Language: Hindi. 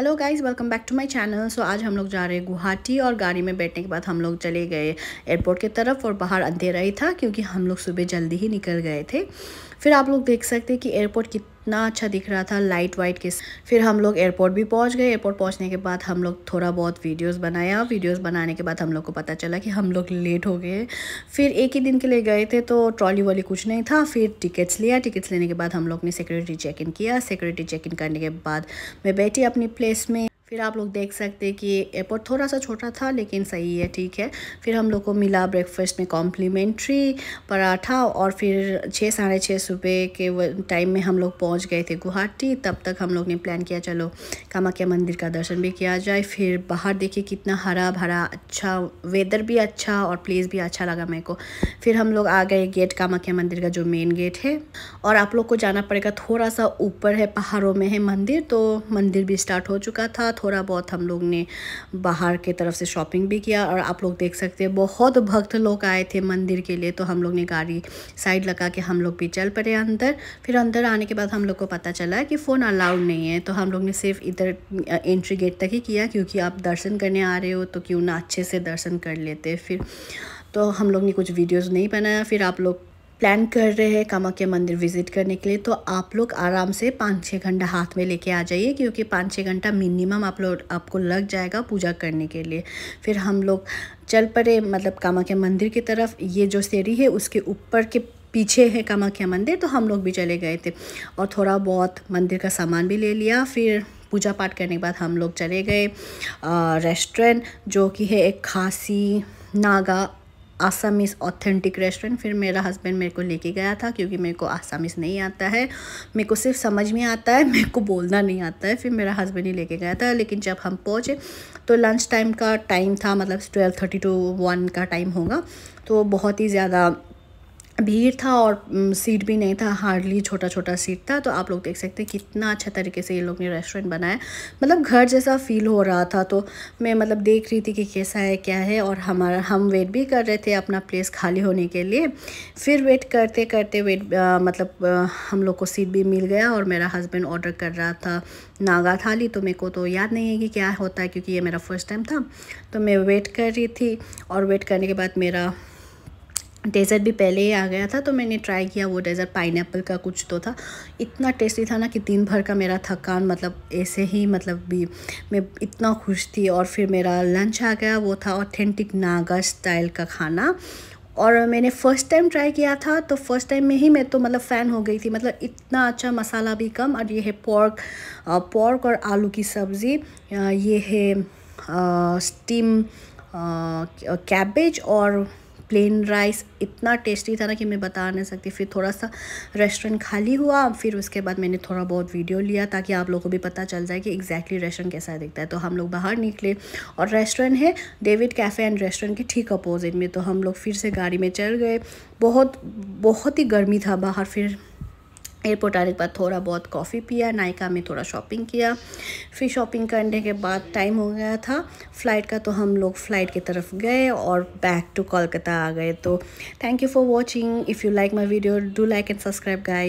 hello guys welcome back to my channel so आज हम लोग जा रहे हैं गुवाहाटी और गाड़ी में बैठने के बाद हम लोग चले गए एयरपोर्ट की तरफ और बाहर अंधेरा ही था क्योंकि हम लोग सुबह जल्दी ही निकल गए थे फिर आप लोग देख सकते हैं कि एयरपोर्ट की इतना अच्छा दिख रहा था लाइट वाइट के फिर हम लोग एयरपोर्ट भी पहुंच गए एयरपोर्ट पहुंचने के बाद हम लोग थोड़ा बहुत वीडियोस बनाया वीडियोस बनाने के बाद हम लोग को पता चला कि हम लोग लेट हो गए फिर एक ही दिन के लिए गए थे तो ट्रॉली वाली कुछ नहीं था फिर टिकट्स लिया टिकट्स लेने के बाद हम लोग ने सिक्योरिटी चेक इन किया सिक्योरिटी चेक इन करने के बाद मैं बैठी अपनी प्लेस में फिर आप लोग देख सकते हैं कि एयरपोर्ट थोड़ा सा छोटा था लेकिन सही है ठीक है फिर हम लोग को मिला ब्रेकफास्ट में कॉम्प्लीमेंट्री पराठा और फिर छः साढ़े छः सुबह के टाइम में हम लोग पहुंच गए थे गुवाहाटी तब तक हम लोग ने प्लान किया चलो कामाख्या मंदिर का दर्शन भी किया जाए फिर बाहर देखिए कितना हरा भरा अच्छा वेदर भी अच्छा और प्लेस भी अच्छा लगा मेरे को फिर हम लोग आ गए गेट कामाख्या मंदिर का जो मेन गेट है और आप लोग को जाना पड़ेगा थोड़ा सा ऊपर है पहाड़ों में है मंदिर तो मंदिर भी स्टार्ट हो चुका था थोड़ा बहुत हम लोग ने बाहर के तरफ से शॉपिंग भी किया और आप लोग देख सकते हैं बहुत भक्त लोग आए थे मंदिर के लिए तो हम लोग ने गाड़ी साइड लगा के हम लोग भी चल पड़े अंदर फिर अंदर आने के बाद हम लोग को पता चला कि फ़ोन अलाउड नहीं है तो हम लोग ने सिर्फ इधर एंट्री गेट तक ही किया क्योंकि आप दर्शन करने आ रहे हो तो क्यों ना अच्छे से दर्शन कर लेते फिर तो हम लोग ने कुछ वीडियोस नहीं बनाया फिर आप लोग प्लान कर रहे हैं कामाख्या मंदिर विजिट करने के लिए तो आप लोग आराम से पाँच छः घंटा हाथ में लेके आ जाइए क्योंकि पाँच छः घंटा मिनिमम आप लोग आपको लग जाएगा पूजा करने के लिए फिर हम लोग चल पड़े मतलब कामाख्या मंदिर की तरफ ये जो सीढ़ी है उसके ऊपर के पीछे है कामाख्या मंदिर तो हम लोग भी चले गए थे और थोड़ा बहुत मंदिर का सामान भी ले लिया फिर पूजा पाठ करने के बाद हम लोग चले गए रेस्टोरेंट जो कि है एक खासी नागा आसामिस ऑथेंटिक रेस्टोरेंट फिर मेरा हस्बैंड मेरे को लेके गया था क्योंकि मेरे को आसामिस नहीं आता है मेरे को सिर्फ समझ में आता है मेरे को बोलना नहीं आता है फिर मेरा हस्बैंड ही लेके गया था लेकिन जब हम पहुँचे तो लंच टाइम का टाइम था मतलब ट्वेल्व थर्टी टू वन का टाइम होगा तो बहुत ही ज़्यादा भीड़ था और सीट भी नहीं था हार्डली छोटा छोटा सीट था तो आप लोग देख सकते हैं कितना अच्छा तरीके से ये लोग ने रेस्टोरेंट बनाया मतलब घर जैसा फील हो रहा था तो मैं मतलब देख रही थी कि कैसा है क्या है और हमारा हम वेट भी कर रहे थे अपना प्लेस खाली होने के लिए फिर वेट करते करते वेट आ, मतलब आ, हम लोग को सीट भी मिल गया और मेरा हस्बैंड ऑर्डर कर रहा था नागा थाली तो मेरे को तो याद नहीं है कि क्या होता है क्योंकि ये मेरा फर्स्ट टाइम था तो मैं वेट कर रही थी और वेट करने के बाद मेरा डेज़र्ट भी पहले ही आ गया था तो मैंने ट्राई किया वो डेज़र्ट पाइन का कुछ तो था इतना टेस्टी था ना कि दिन भर का मेरा थकान मतलब ऐसे ही मतलब भी मैं इतना खुश थी और फिर मेरा लंच आ गया वो था ऑथेंटिक नागा स्टाइल का खाना और मैंने फ़र्स्ट टाइम ट्राई किया था तो फर्स्ट टाइम में ही मैं तो मतलब फ़ैन हो गई थी मतलब इतना अच्छा मसाला भी कम और ये है पोर्क पोर्क और आलू की सब्ज़ी ये है स्टीम कैबेज और प्लेन राइस इतना टेस्टी था ना कि मैं बता नहीं सकती फिर थोड़ा सा रेस्टोरेंट खाली हुआ फिर उसके बाद मैंने थोड़ा बहुत वीडियो लिया ताकि आप लोगों को भी पता चल जाए कि एग्जैक्टली रेस्टोरेंट कैसा दिखता है तो हम लोग बाहर निकले और रेस्टोरेंट है डेविड कैफ़े एंड रेस्टोरेंट के ठीक अपोजिट में तो हम लोग फिर से गाड़ी में चल गए बहुत बहुत ही गर्मी था बाहर फिर एयरपोर्ट आने के बाद थोड़ा बहुत कॉफ़ी पिया नायका में थोड़ा शॉपिंग किया फिर शॉपिंग करने के बाद टाइम हो गया था फ़्लाइट का तो हम लोग फ़्लाइट की तरफ गए और बैक टू कोलकाता आ गए तो thank you for watching if you like my video do like and subscribe guys